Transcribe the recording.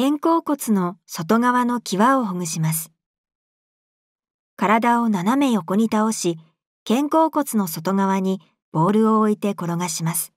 肩甲骨の外側の際をほぐします。体を斜め横に倒し、肩甲骨の外側にボールを置いて転がします。